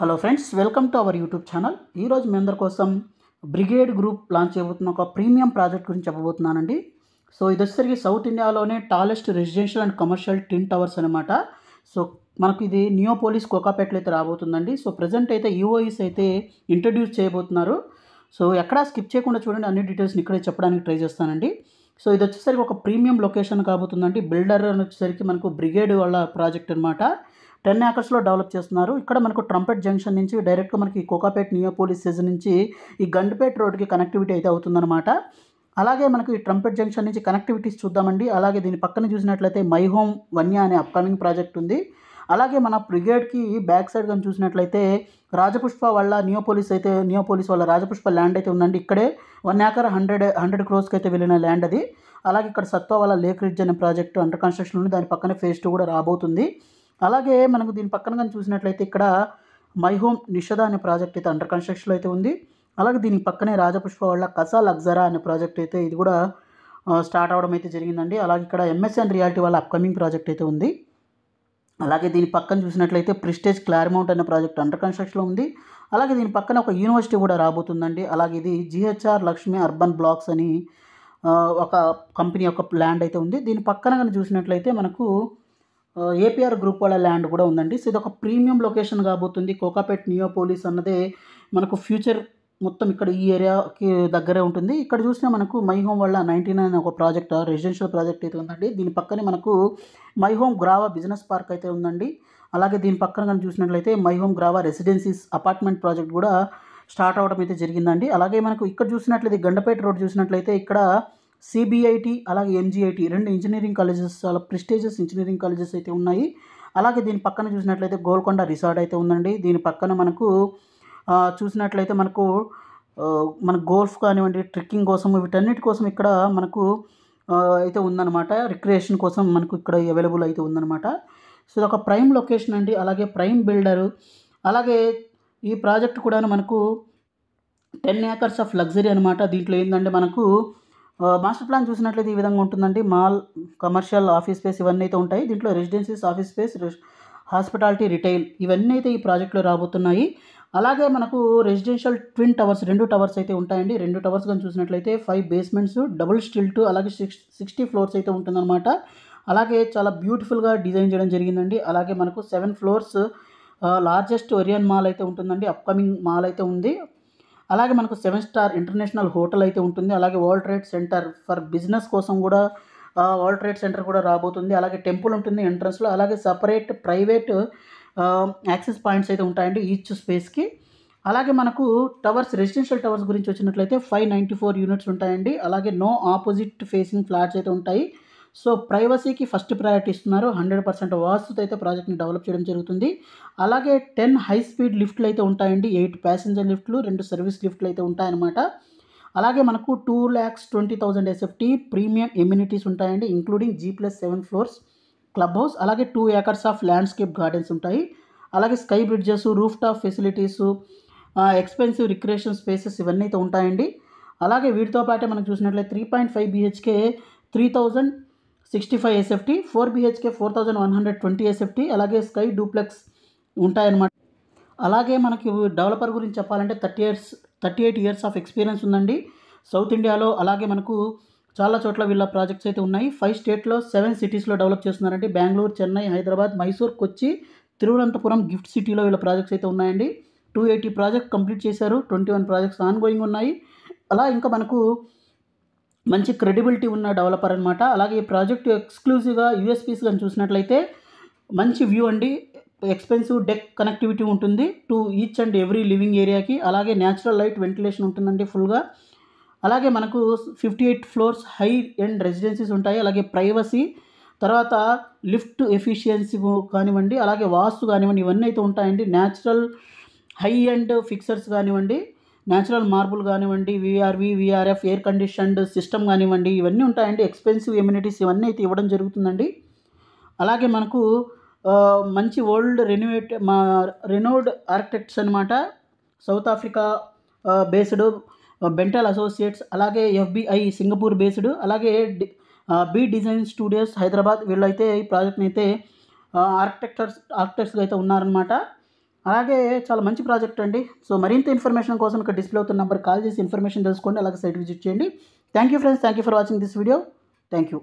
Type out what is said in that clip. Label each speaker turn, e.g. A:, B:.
A: hello friends welcome to our YouTube channel ఈరోజు మీ అందరి కోసం బ్రిగేడ్ గ్రూప్ లాంచ్ చేయబోతున్న ఒక ప్రీమియం ప్రాజెక్ట్ గురించి చెప్పబోతున్నానండి సో ఇది వచ్చేసరికి సౌత్ ఇండియాలోనే tallest residential and commercial twin towers అనమాట సో మనకు ఇది పోలీస్ కోకాపేటలో అయితే రాబోతుందండి సో ప్రజెంట్ అయితే ఈఓఈస్ e అయితే ఇంట్రడ్యూస్ చేయబోతున్నారు సో ఎక్కడా స్కిప్ చేయకుండా చూడండి అన్ని డీటెయిల్స్ని ఇక్కడే చెప్పడానికి ట్రై చేస్తానండి సో ఇది వచ్చేసరికి ఒక ప్రీమియం లొకేషన్ కాబోతుందండి బిల్డర్ అని వచ్చేసరికి మనకు బ్రిగేడ్ వాళ్ళ ప్రాజెక్ట్ అనమాట టెన్ ఏకర్స్లో డెవలప్ చేస్తున్నారు ఇక్కడ మనకు ట్రంపెట్ జంక్షన్ నుంచి డైరెక్ట్గా మనకి కోకాపేట్ నియోపోలీస్ స్టేషన్ నుంచి ఈ గండ్పేట్ రోడ్కి కనెక్టివిటీ అయితే అవుతుందన్నమాట అలాగే మనకు ఈ ట్రంపెట్ జంక్షన్ నుంచి కనెక్టివిటీస్ చూద్దామండి అలాగే దీని పక్కన చూసినట్లయితే మై హోమ్ వన్య అనే అప్కమింగ్ ప్రాజెక్ట్ ఉంది అలాగే మన బ్రిగేడ్కి బ్యాక్ సైడ్ కానీ చూసినట్లయితే రాజపుష్ప వాళ్ళ నియోపోలీస్ అయితే నియోపోలీస్ వాళ్ళ రాజపుష్ప ల్యాండ్ అయితే ఉందండి ఇక్కడే వన్ ఏకర్ హండ్రెడ్ హండ్రెడ్ క్రోస్కి అయితే వెళ్ళిన ల్యాండ్ అది అలాగే ఇక్కడ సత్వ వాళ్ళ లేక్ రిడ్జ్ అనే ప్రాజెక్టు అండర్ కన్స్ట్రక్షన్ ఉంది దాని పక్కనే ఫేజ్ టూ కూడా రాబోతుంది అలాగే మనకు దీని పక్కన కానీ చూసినట్లయితే ఇక్కడ మై హోమ్ నిషద అనే ప్రాజెక్ట్ అయితే అండర్ కన్స్ట్రక్షన్ అయితే ఉంది అలాగే దీని పక్కనే రాజపుష్ప వాళ్ళ కసా లగ్జరా అనే ప్రాజెక్ట్ అయితే ఇది కూడా స్టార్ట్ అవడం అయితే జరిగిందండి అలాగే ఇక్కడ ఎంఎస్ఎన్ రియాలిటీ వాళ్ళ అప్కమింగ్ ప్రాజెక్ట్ అయితే ఉంది అలాగే దీని పక్కన చూసినట్లయితే ప్రిస్టేజ్ క్లారిమౌంట్ అనే ప్రాజెక్ట్ అండర్ కన్స్ట్రక్షన్లో ఉంది అలాగే దీని పక్కన ఒక యూనివర్సిటీ కూడా రాబోతుందండి అలాగే ఇది జిహెచ్ఆర్ లక్ష్మి అర్బన్ బ్లాక్స్ అని ఒక కంపెనీ యొక్క ల్యాండ్ అయితే ఉంది దీని పక్కన కానీ చూసినట్లయితే మనకు ఏపీఆర్ గ్రూప్ వాళ్ళ ల్యాండ్ కూడా ఉందండి సో ఇది ఒక ప్రీమియం లొకేషన్ కాబోతుంది కోకాపేట్ నియోపోలీస్ అన్నదే మనకు ఫ్యూచర్ మొత్తం ఇక్కడ ఈ ఏరియాకి దగ్గరే ఉంటుంది ఇక్కడ చూస్తే మనకు మై హోమ్ వల్ల నైంటీ నైన్ ఒక ప్రాజెక్ట్ రెసిడెన్షియల్ ప్రాజెక్ట్ అయితే ఉందండి దీని పక్కనే మనకు my home Grava business park అయితే ఉందండి అలాగే దీని పక్కన కానీ చూసినట్లయితే my home Grava residencies apartment project కూడా స్టార్ట్ అవ్వడం అయితే జరిగిందండి అలాగే మనకు ఇక్కడ చూసినట్లయితే గండపేట రోడ్ చూసినట్లయితే ఇక్కడ సిబిఐటి అలాగే ఎంజీఐటి రెండు ఇంజనీరింగ్ కాలేజెస్ చాలా ప్రెస్టీజియస్ ఇంజనీరింగ్ కాలేజెస్ అయితే ఉన్నాయి అలాగే దీని పక్కన చూసినట్లయితే గోల్కొండ రిసార్ట్ అయితే ఉందండి దీని పక్కన మనకు చూసినట్లయితే మనకు మన గోల్ఫ్ కానివ్వండి ట్రెక్కింగ్ కోసం వీటన్నిటి కోసం ఇక్కడ మనకు అయితే ఉందన్నమాట రిక్రియేషన్ కోసం మనకు ఇక్కడ అవైలబుల్ అయితే ఉందన్నమాట సో ఇది ఒక ప్రైమ్ లొకేషన్ అండి అలాగే ప్రైమ్ బిల్డరు అలాగే ఈ ప్రాజెక్ట్ కూడా మనకు టెన్ ఏకర్స్ ఆఫ్ లగ్జరీ అనమాట దీంట్లో ఏంటంటే మనకు మాస్టర్ ప్లాన్ చూసినట్లయితే ఈ విధంగా ఉంటుందండి మాల్ కమర్షియల్ ఆఫీస్ స్పేస్ ఇవన్నీ అయితే ఉంటాయి దీంట్లో residencies office space hospitality retail ఇవన్నీ అయితే ఈ ప్రాజెక్ట్లో రాబోతున్నాయి అలాగే మనకు రెసిడెన్షియల్ ట్విన్ టవర్స్ రెండు టవర్స్ అయితే ఉంటాయండి రెండు టవర్స్ కానీ చూసినట్లయితే five basements double stilt two అలాగే సిక్స్ సిక్స్టీ ఫ్లోర్స్ అయితే ఉంటుందన్నమాట అలాగే చాలా బ్యూటిఫుల్గా డిజైన్ చేయడం జరిగిందండి అలాగే మనకు seven floors largest Orion mall అయితే ఉంటుందండి అప్కమింగ్ మాల్ అయితే ఉంది అలాగే మనకు సెవెన్ స్టార్ ఇంటర్నేషనల్ హోటల్ అయితే ఉంటుంది అలాగే world trade centre for business కోసం కూడా వరల్డ్ ట్రేడ్ సెంటర్ కూడా రాబోతుంది అలాగే టెంపుల్ ఉంటుంది ఎంట్రన్స్లో అలాగే సపరేట్ ప్రైవేట్ యాక్సెస్ పాయింట్స్ అయితే ఉంటాయండి ఈచ్ స్పేస్కి అలాగే మనకు టవర్స్ రెసిడెన్షియల్ టవర్స్ గురించి వచ్చినట్లయితే ఫైవ్ నైంటీ ఫోర్ యూనిట్స్ ఉంటాయండి అలాగే నో ఆపోజిట్ ఫేసింగ్ ఫ్లాట్స్ అయితే ఉంటాయి సో ప్రైవసీకి ఫస్ట్ ప్రయారిటీ ఇస్తున్నారు హండ్రెడ్ పర్సెంట్ వాస్తుతో అయితే ప్రాజెక్ట్ని డెవలప్ చేయడం జరుగుతుంది అలాగే టెన్ హై స్పీడ్ లిఫ్ట్లు అయితే ఉంటాయండి ఎయిట్ ప్యాసింజర్ లిఫ్ట్లు రెండు సర్వీస్ లిఫ్ట్లు అయితే ఉంటాయన్నమాట అలాగే మనకు two lakhs twenty thousand SFT premium amenities ఉంటాయండి including G plus seven floors club house అలాగే two acres of landscape gardens ఉంటాయి అలాగే sky bridges roof top facilities expensive recreation spaces ఇవన్నీ అయితే ఉంటాయండి అలాగే వీటితో పాటే మనం చూసినట్లయితే three point five BHK three thousand sixty five SFT four BHK four thousand one hundred twenty SFT అలాగే స్కై డూప్లెక్స్ ఉంటాయన్నమాట అలాగే మనకి డెవలపర్ గురించి చెప్పాలంటే thirty years thirty eight years of experience ఉందండి సౌత్ ఇండియాలో అలాగే మనకు చాలా చోట్ల వీళ్ళ ప్రాజెక్ట్స్ అయితే ఉన్నాయి ఫైవ్ స్టేట్లో సెవెన్ సిటీస్లో డెవలప్ చేస్తున్నారండి బెంగళూరు చెన్నై హైదరాబాద్ మైసూర్ కొచ్చి తిరువనంతపురం గిఫ్ట్ సిటీలో వీళ్ళ ప్రాజెక్ట్స్ అయితే ఉన్నాయండి టూ ఎయిటీ ప్రాజెక్ట్ కంప్లీట్ చేశారు twenty one projects ongoing ఉన్నాయి అలా ఇంకా మనకు మంచి క్రెడిబిలిటీ ఉన్న డెవలపర్ అనమాట అలాగే ఈ ప్రాజెక్ట్ ఎక్స్క్లూజివ్గా యూఎస్పీస్ కానీ చూసినట్లయితే మంచి వ్యూ అండి ఎక్స్పెన్సివ్ డెక్ కనెక్టివిటీ ఉంటుంది to each and every living ఏరియాకి అలాగే న్యాచురల్ లైట్ వెంటిలేషన్ ఉంటుందండి ఫుల్గా అలాగే మనకు fifty eight floors high end residencies ఉంటాయి అలాగే ప్రైవసీ తర్వాత లిఫ్ట్ ఎఫిషియన్సీ కానివ్వండి అలాగే వాస్తు కానివ్వండి ఇవన్నీ అయితే ఉంటాయండి న్యాచురల్ హై అండ్ ఫిక్సర్స్ కానివ్వండి న్యాచురల్ మార్బుల్ కానివ్వండి VRV VRF air conditioned system కానివ్వండి ఇవన్నీ ఉంటాయండి ఎక్స్పెన్సివ్ ఎమ్యూనిటీస్ ఇవన్నీ అయితే ఇవ్వడం జరుగుతుందండి అలాగే మనకు మంచి ఓల్డ్ రెన్యూవేట్ మా రెనోడ్ ఆర్కిటెక్ట్స్ అనమాట South Africa based Bentel associates అలాగే ఎఫ్బిఐ సింగపూర్ బేస్డ్ అలాగే బి డిజైన్ స్టూడియోస్ హైదరాబాద్ వీళ్ళైతే ఈ ప్రాజెక్ట్ని అయితే ఆర్కిటెక్టర్స్ ఆర్కిటెక్ట్స్గా అయితే ఉన్నారనమాట అలాగే చాలా మంచి ప్రాజెక్ట్ అండి సో మరింత ఇన్ఫర్మేషన్ కోసం ఇక్కడ డిస్ప్లే అవుతున్న నెంబర్ కాల్ చేసి ఇన్ఫర్మేషన్ తెలుసుకోండి అలాగే సైట్ విజిట్ చేయండి thank you friends thank you for watching this video thank you